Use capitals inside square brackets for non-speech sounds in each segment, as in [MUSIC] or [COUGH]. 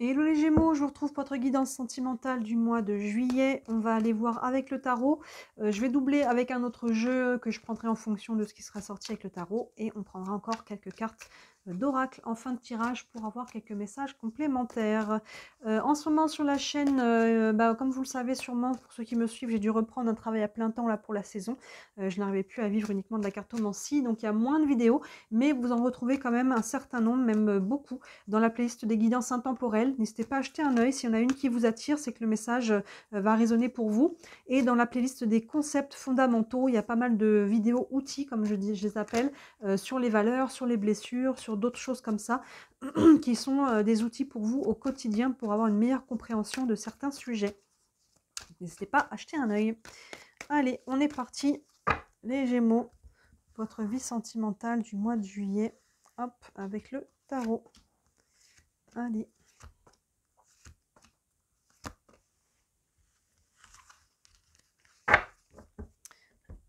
Hello les Gémeaux, je vous retrouve pour votre guidance sentimentale du mois de juillet. On va aller voir avec le tarot. Euh, je vais doubler avec un autre jeu que je prendrai en fonction de ce qui sera sorti avec le tarot. Et on prendra encore quelques cartes d'oracle en fin de tirage pour avoir quelques messages complémentaires. Euh, en ce moment sur la chaîne, euh, bah, comme vous le savez sûrement, pour ceux qui me suivent, j'ai dû reprendre un travail à plein temps là pour la saison. Euh, je n'arrivais plus à vivre uniquement de la cartomancie, donc il y a moins de vidéos, mais vous en retrouvez quand même un certain nombre, même beaucoup, dans la playlist des guidances intemporelles. N'hésitez pas à acheter un œil, s'il y en a une qui vous attire, c'est que le message va résonner pour vous. Et dans la playlist des concepts fondamentaux, il y a pas mal de vidéos outils, comme je, dis, je les appelle, sur les valeurs, sur les blessures, sur d'autres choses comme ça, [CLEARS THROAT] qui sont euh, des outils pour vous au quotidien pour avoir une meilleure compréhension de certains sujets. N'hésitez pas à acheter un œil. Allez, on est parti. Les Gémeaux, votre vie sentimentale du mois de juillet. Hop, avec le tarot. Allez.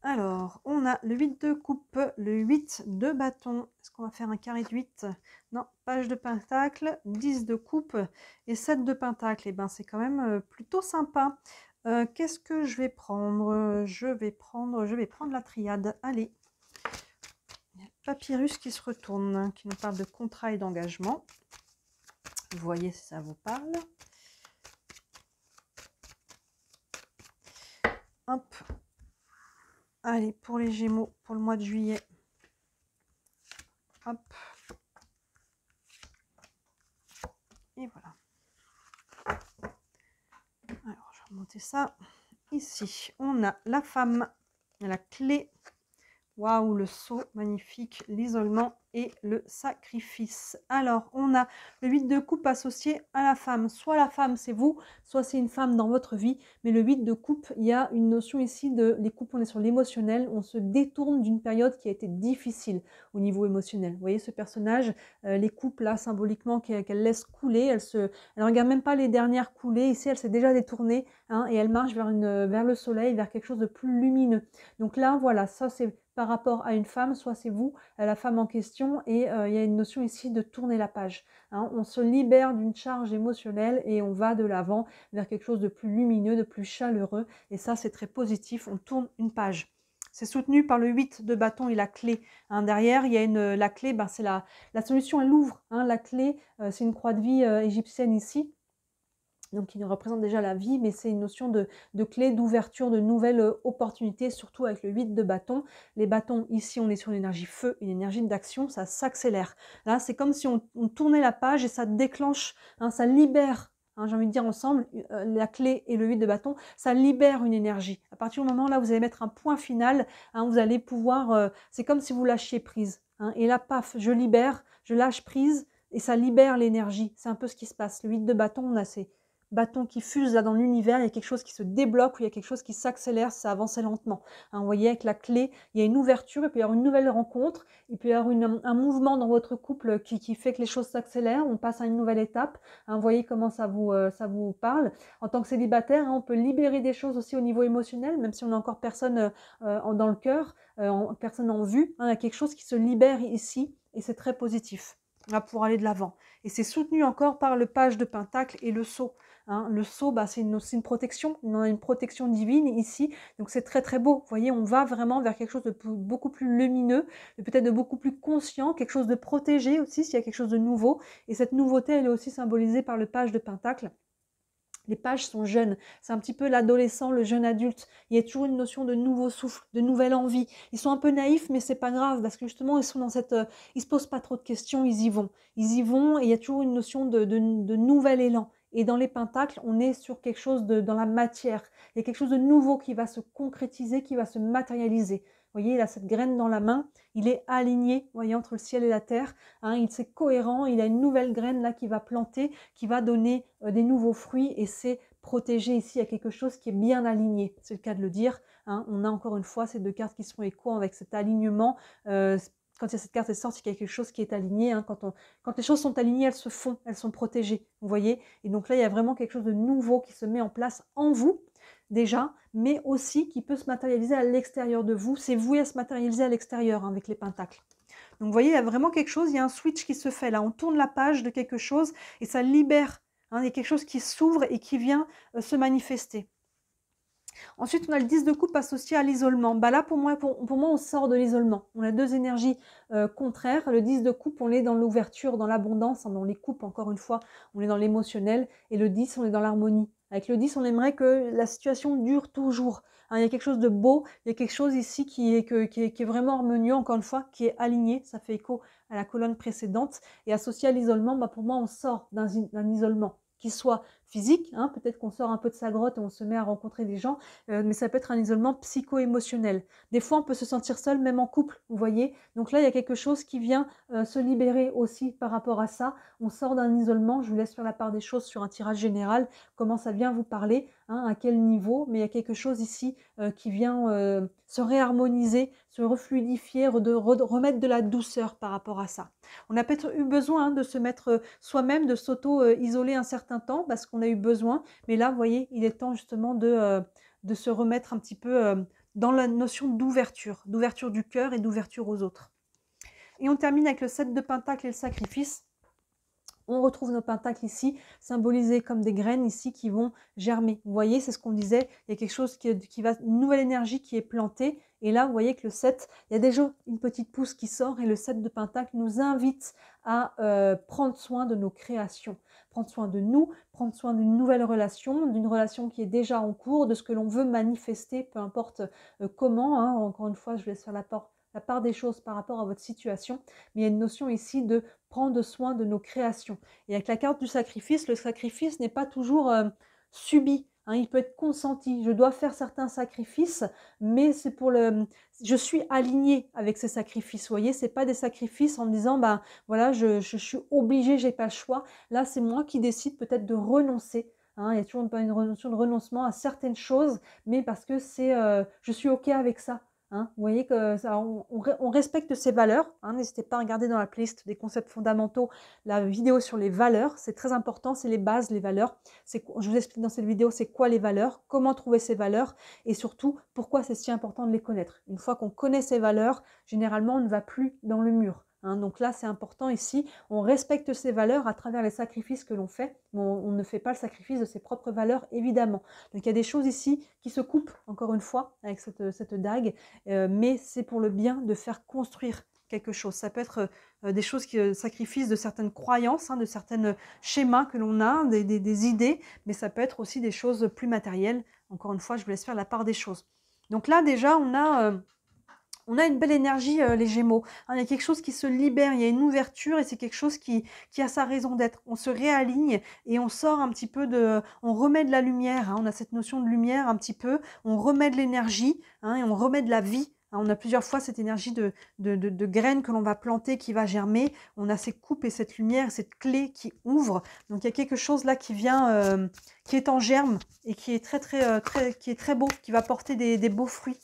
Alors, on a le 8 de coupe, le 8 de bâton. Est-ce qu'on va faire un carré de 8 Non, page de pentacle, 10 de coupe et 7 de pentacle. Et eh ben, c'est quand même euh, plutôt sympa. Euh, qu'est-ce que je vais prendre Je vais prendre, je vais prendre la triade. Allez. Il y a papyrus qui se retourne, hein, qui nous parle de contrat et d'engagement. Vous voyez si ça vous parle. Hop, Allez, pour les Gémeaux, pour le mois de juillet. Hop. Et voilà. Alors, je vais remonter ça. Ici, on a la femme, la clé. Waouh, le seau, magnifique, l'isolement et le sacrifice. Alors, on a le 8 de coupe associé à la femme. Soit la femme, c'est vous, soit c'est une femme dans votre vie. Mais le 8 de coupe, il y a une notion ici de les coupes, on est sur l'émotionnel. On se détourne d'une période qui a été difficile au niveau émotionnel. Vous voyez ce personnage, euh, les coupes là, symboliquement, qu'elle laisse couler. Elle se, regarde même pas les dernières coulées. Ici, elle s'est déjà détournée hein, et elle marche vers, une, vers le soleil, vers quelque chose de plus lumineux. Donc là, voilà, ça c'est par rapport à une femme, soit c'est vous, la femme en question et euh, il y a une notion ici de tourner la page. Hein. On se libère d'une charge émotionnelle et on va de l'avant vers quelque chose de plus lumineux, de plus chaleureux. Et ça, c'est très positif. On tourne une page. C'est soutenu par le 8 de bâton et la clé. Hein. derrière, il y a la clé, ben, c'est la, solution, elle ouvre. Hein. la clé, euh, c'est une croix de vie euh, égyptienne ici donc nous représente déjà la vie, mais c'est une notion de, de clé, d'ouverture, de nouvelles euh, opportunités, surtout avec le 8 de bâton. Les bâtons, ici, on est sur une énergie feu, une énergie d'action, ça s'accélère. Là, c'est comme si on, tournait la page et ça déclenche, hein, ça libère hein, j'ai envie de dire ensemble, euh, la clé et le 8 de bâton, ça libère une énergie. À partir du moment là, vous allez mettre un point final, hein, vous allez pouvoir, euh, c'est comme si vous lâchiez prise. et là, paf, je libère, je lâche prise et ça libère l'énergie. C'est un peu ce qui se passe. Le 8 de bâton, on a ces, bâton qui fuse dans l'univers, il y a quelque chose qui se débloque, ou il y a quelque chose qui s'accélère, ça avançait lentement. Hein, vous voyez, avec la clé, il y a une ouverture, il peut y avoir une nouvelle rencontre, il peut y avoir un mouvement dans votre couple qui, fait que les choses s'accélèrent, on passe à une nouvelle étape. Hein, vous voyez comment ça vous, euh, ça vous parle. En tant que célibataire, hein, on peut libérer des choses aussi au niveau émotionnel, même si on n'a encore personne euh, euh, dans le cœur, personne en vue. Hein, il y a quelque chose qui se libère ici et c'est très positif pour aller de l'avant. Et c'est soutenu encore par le page de Pentacle et le sceau. Hein. le sceau, bah, c'est une, une, protection, on a une protection divine ici, donc c'est très très beau. Vous voyez, on va vraiment vers quelque chose de beaucoup plus lumineux, peut-être de beaucoup plus conscient, quelque chose de protégé aussi s'il y a quelque chose de nouveau. Et cette nouveauté, elle est aussi symbolisée par le page de Pentacle les pages sont jeunes. C'est un petit peu l'adolescent, le jeune adulte. Il y a toujours une notion de nouveau souffle, de nouvelle envie. Ils sont un peu naïfs, mais c'est pas grave parce que justement, ils sont dans cette, euh, ils se posent pas trop de questions, ils y vont. Ils y vont et il y a toujours une notion de, nouvel élan. Et dans les pentacles, on est sur quelque chose de, dans la matière. Il y a quelque chose de nouveau qui va se concrétiser, qui va se matérialiser. Vous voyez, il a cette graine dans la main, il est aligné, voyez, entre le ciel et la terre, hein, il c'est cohérent, il a une nouvelle graine là qui va planter, qui va donner euh, des nouveaux fruits et c'est protégé ici à quelque chose qui est bien aligné, c'est le cas de le dire. Hein, on a encore une fois ces deux cartes qui sont écho avec cet alignement. Euh, quand il y a cette carte est sortie, il y a quelque chose qui est aligné. Hein, quand, quand les choses sont alignées, elles se font, elles sont protégées. Vous voyez Et donc là, il y a vraiment quelque chose de nouveau qui se met en place en vous déjà, mais aussi qui peut se matérialiser à l'extérieur de vous. C'est voué à se matérialiser à l'extérieur hein, avec les pentacles. Donc vous voyez, il y a vraiment quelque chose, il y a un switch qui se fait là. On tourne la page de quelque chose et ça libère. Hein, il y a quelque chose qui s'ouvre et qui vient euh, se manifester. Ensuite, on a le 10 de coupe associé à l'isolement. Bah là, pour moi, pour, moi, on sort de l'isolement. On a deux énergies euh, contraires. Le 10 de coupe, on est dans l'ouverture, dans l'abondance, on hein, dans les coupes, encore une fois, on est dans l'émotionnel. Et le 10, on est dans l'harmonie. Avec le 10, on aimerait que la situation dure toujours. Hein, il y a quelque chose de beau, il y a quelque chose ici qui est, qui est, qui est vraiment harmonieux, encore une fois, qui est aligné. Ça fait écho à la colonne précédente. Et associé à l'isolement, bah, pour moi, on sort d'un isolement, qui soit physique, hein. peut-être qu'on sort un peu de sa grotte et on se met à rencontrer des gens, euh, mais ça peut être un isolement psycho-émotionnel. Des fois, on peut se sentir seul, même en couple, vous voyez. Donc là, il y a quelque chose qui vient euh, se libérer aussi par rapport à ça. On sort d'un isolement, je vous laisse faire la part des choses sur un tirage général, comment ça vient vous parler, hein, à quel niveau, mais il y a quelque chose ici euh, qui vient se réharmoniser, se refluidifier, de, remettre de la douceur par rapport à ça. On a peut-être eu besoin de se mettre soi-même, de s'auto-isoler un certain temps parce qu'on a eu besoin. Mais là, vous voyez, il est temps justement de, euh, se remettre un petit peu euh, dans la notion d'ouverture, d'ouverture du cœur et d'ouverture aux autres. Et on termine avec le 7 de Pentacle et le sacrifice. On retrouve nos pentacles ici, symbolisés comme des graines ici qui vont germer. Vous voyez, c'est ce qu'on disait, il y a quelque chose qui, qui, va, une nouvelle énergie qui est plantée. Et là, vous voyez que le 7, il y a déjà une petite pousse qui sort et le 7 de Pentacle nous invite à euh, prendre soin de nos créations prendre soin de nous, prendre soin d'une nouvelle relation, d'une relation qui est déjà en cours, de ce que l'on veut manifester, peu importe euh, comment. Hein. Encore une fois, je laisse faire la part, la part des choses par rapport à votre situation, mais il y a une notion ici de prendre soin de nos créations. Et avec la carte du sacrifice, le sacrifice n'est pas toujours euh, subi. Hein, il peut être consenti. Je dois faire certains sacrifices, mais c'est pour le. Je suis aligné avec ces sacrifices. Vous voyez, c'est pas des sacrifices en me disant, bah voilà, je, je, suis obligé, j'ai pas le choix. Là, c'est moi qui décide peut-être de renoncer. Hein. il y a toujours une, une notion de renoncement à certaines choses, mais parce que c'est, euh, je suis ok avec ça. Hein. vous voyez que on, respecte ces valeurs. Hein. N'hésitez pas à regarder dans la playlist des concepts fondamentaux la vidéo sur les valeurs. C'est très important, c'est les bases, les valeurs. Je vous explique dans cette vidéo c'est quoi les valeurs, comment trouver ces valeurs et surtout pourquoi c'est si important de les connaître. Une fois qu'on connaît ces valeurs, généralement on ne va plus dans le mur. Hein. donc là, c'est important ici. On respecte ses valeurs à travers les sacrifices que l'on fait. On, ne fait pas le sacrifice de ses propres valeurs, évidemment. Donc il y a des choses ici qui se coupent, encore une fois, avec cette, dague. Euh, mais c'est pour le bien de faire construire quelque chose. Ça peut être euh, des choses qui euh, sacrifient de certaines croyances, hein, de certains schémas que l'on a, des, des idées. Mais ça peut être aussi des choses plus matérielles. Encore une fois, je vous laisse faire la part des choses. Donc là, déjà, on a on a une belle énergie, euh, les Gémeaux. Hein. il y a quelque chose qui se libère, il y a une ouverture et c'est quelque chose qui, qui a sa raison d'être. On se réaligne et on sort un petit peu de... On remet de la lumière, hein. on a cette notion de lumière un petit peu, on remet de l'énergie hein, et on remet de la vie on a plusieurs fois cette énergie de, de, graines que l'on va planter, qui va germer. On a ces coupes et cette lumière, cette clé qui ouvre. Donc il y a quelque chose là qui vient, euh, qui est en germe et qui est très très euh, très, qui est très beau, qui va porter des beaux fruits.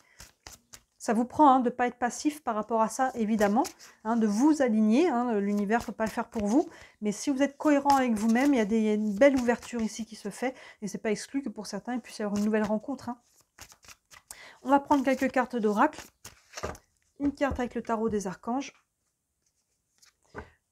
Ça vous prend hein, de ne pas être passif par rapport à ça, évidemment, hein, de vous aligner. Hein, l'univers ne peut pas le faire pour vous. Mais si vous êtes cohérent avec vous-même, il y, a une belle ouverture ici qui se fait. Et c'est pas exclu que pour certains, il puisse y avoir une nouvelle rencontre. On va prendre quelques cartes d'oracle. Une carte avec le tarot des archanges.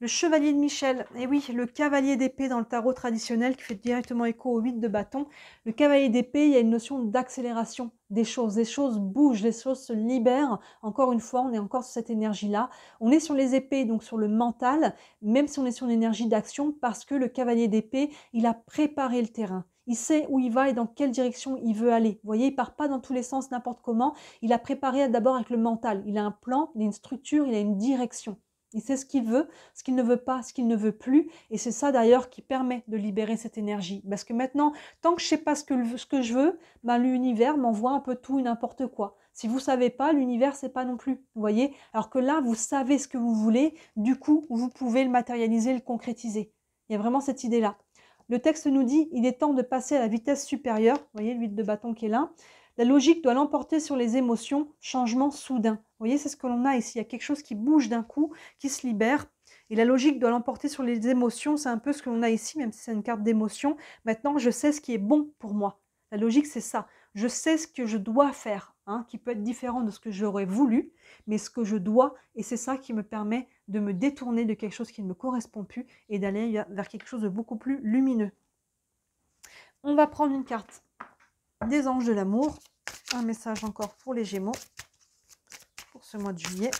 Le chevalier de Michel, et eh oui, le cavalier d'épée dans le tarot traditionnel qui fait directement écho au 8 de bâton. Le cavalier d'épée, il y a une notion d'accélération des choses. Les choses bougent, les choses se libèrent. Encore une fois, on est encore sur cette énergie-là. On est sur les épées, donc sur le mental, même si on est sur une énergie d'action, parce que le cavalier d'épée, il a préparé le terrain. Il sait où il va et dans quelle direction il veut aller. Vous voyez, il part pas dans tous les sens n'importe comment. Il a préparé d'abord avec le mental. Il a un plan, il a une structure, il a une direction. Il sait ce qu'il veut, ce qu'il ne veut pas, ce qu'il ne veut plus. Et c'est ça d'ailleurs qui permet de libérer cette énergie. Parce que maintenant, tant que je ne sais pas ce que, je veux, ben, l'univers m'envoie un peu tout et n'importe quoi. Si vous ne savez pas, l'univers sait pas non plus. Vous voyez Alors que là, vous savez ce que vous voulez. Du coup, vous pouvez le matérialiser, le concrétiser. Il y a vraiment cette idée-là. Le texte nous dit, il est temps de passer à la vitesse supérieure. Vous voyez l'huile de bâton qui est là. La logique doit l'emporter sur les émotions, changement soudain. Vous voyez, c'est ce que l'on a ici. Il y a quelque chose qui bouge d'un coup, qui se libère. Et la logique doit l'emporter sur les émotions. C'est un peu ce que l'on a ici, même si c'est une carte d'émotion. Maintenant, je sais ce qui est bon pour moi. La logique, c'est ça. Je sais ce que je dois faire, hein, qui peut être différent de ce que j'aurais voulu, mais ce que je dois, et c'est ça qui me permet de me détourner de quelque chose qui ne me correspond plus et d'aller vers quelque chose de beaucoup plus lumineux. On va prendre une carte des anges de l'amour. Un message encore pour les Gémeaux pour ce mois de juillet.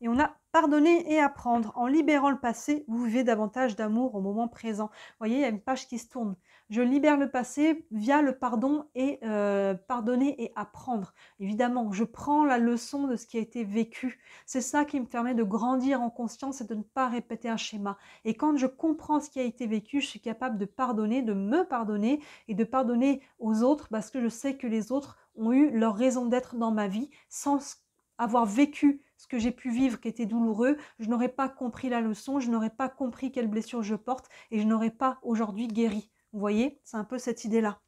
Et on a pardonné et apprendre. En libérant le passé, vous vivez davantage d'amour au moment présent. Vous voyez, il y a une page qui se tourne. Je libère le passé via le pardon et euh, pardonner et apprendre. Évidemment, je prends la leçon de ce qui a été vécu. C'est ça qui me permet de grandir en conscience et de ne pas répéter un schéma. Et quand je comprends ce qui a été vécu, je suis capable de pardonner, de me pardonner et de pardonner aux autres parce que je sais que les autres ont eu leur raison d'être dans ma vie sans avoir vécu ce que j'ai pu vivre qui était douloureux, je n'aurais pas compris la leçon, je n'aurais pas compris quelle blessure je porte et je n'aurais pas aujourd'hui guéri. Vous voyez, c'est un peu cette idée-là.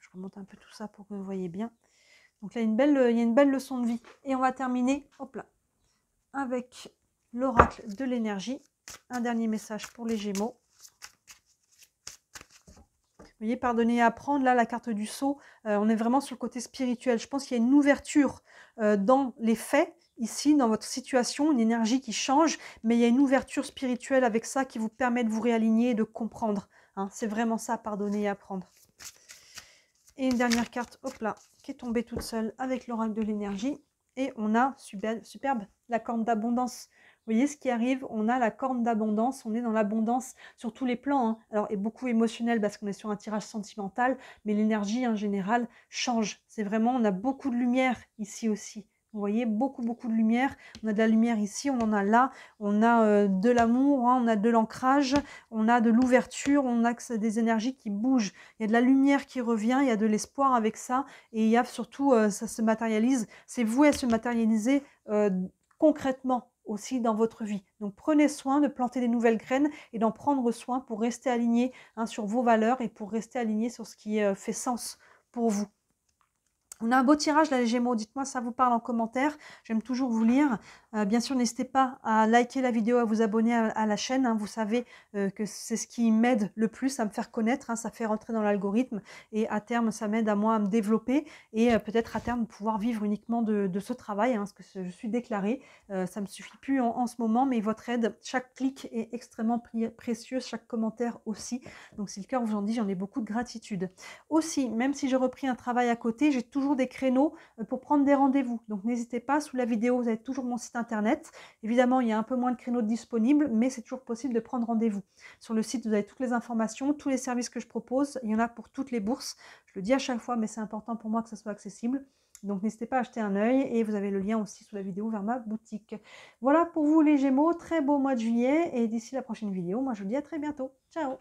Je remonte un peu tout ça pour que vous voyez bien. Donc là, une belle, il y a une belle leçon de vie. Et on va terminer, hop avec l'oracle de l'énergie. Un dernier message pour les Gémeaux. Vous voyez, pardonnez à prendre, là, la carte du sceau, euh, on est vraiment sur le côté spirituel. Je pense qu'il y a une ouverture euh, dans les faits, ici, dans votre situation, une énergie qui change, mais il y a une ouverture spirituelle avec ça qui vous permet de vous réaligner et de comprendre. Hein, c'est vraiment ça, pardonner et apprendre. Et une dernière carte, hop là, qui est tombée toute seule avec l'oracle de l'énergie. Et on a, superbe, la corne d'abondance. Vous voyez ce qui arrive, on a la corne d'abondance, on est dans l'abondance sur tous les plans. Hein. Alors, et beaucoup émotionnel parce qu'on est sur un tirage sentimental, mais l'énergie en général change. C'est vraiment, on a beaucoup de lumière ici aussi. Vous voyez, beaucoup, beaucoup de lumière. On a de la lumière ici, on en a là. On a euh, de l'amour, hein, on a de l'ancrage, on a de l'ouverture, on a des énergies qui bougent. Il y a de la lumière qui revient, il y a de l'espoir avec ça. Et il y a surtout, euh, ça se matérialise. C'est voué à se matérialiser euh, concrètement aussi dans votre vie. Donc prenez soin de planter des nouvelles graines et d'en prendre soin pour rester aligné hein, sur vos valeurs et pour rester aligné sur ce qui fait sens pour vous. On a un beau tirage là les Gémeaux, dites-moi ça vous parle en commentaire, j'aime toujours vous lire. Euh, bien sûr, n'hésitez pas à liker la vidéo, à vous abonner à, la chaîne, hein. vous savez euh, que c'est ce qui m'aide le plus à me faire connaître, hein. ça fait rentrer dans l'algorithme et à terme ça m'aide à moi à me développer et euh, peut-être à terme pouvoir vivre uniquement de, ce travail, hein, que je suis déclarée, ça me suffit plus en, ce moment, mais votre aide, chaque clic est extrêmement précieux, chaque commentaire aussi, donc si le cœur vous en dit, j'en ai beaucoup de gratitude. Aussi, même si j'ai repris un travail à côté, j'ai toujours des créneaux euh, pour prendre des rendez-vous. Donc n'hésitez pas, sous la vidéo, vous avez toujours mon site internet. Évidemment, il y a un peu moins de créneaux disponibles, mais c'est toujours possible de prendre rendez-vous. Sur le site, vous avez toutes les informations, tous les services que je propose. Il y en a pour toutes les bourses. Je le dis à chaque fois, mais c'est important pour moi que ça soit accessible. Donc n'hésitez pas à acheter un œil et vous avez le lien aussi sous la vidéo vers ma boutique. Voilà pour vous les Gémeaux, très beau mois de juillet et d'ici la prochaine vidéo, moi je vous dis à très bientôt. Ciao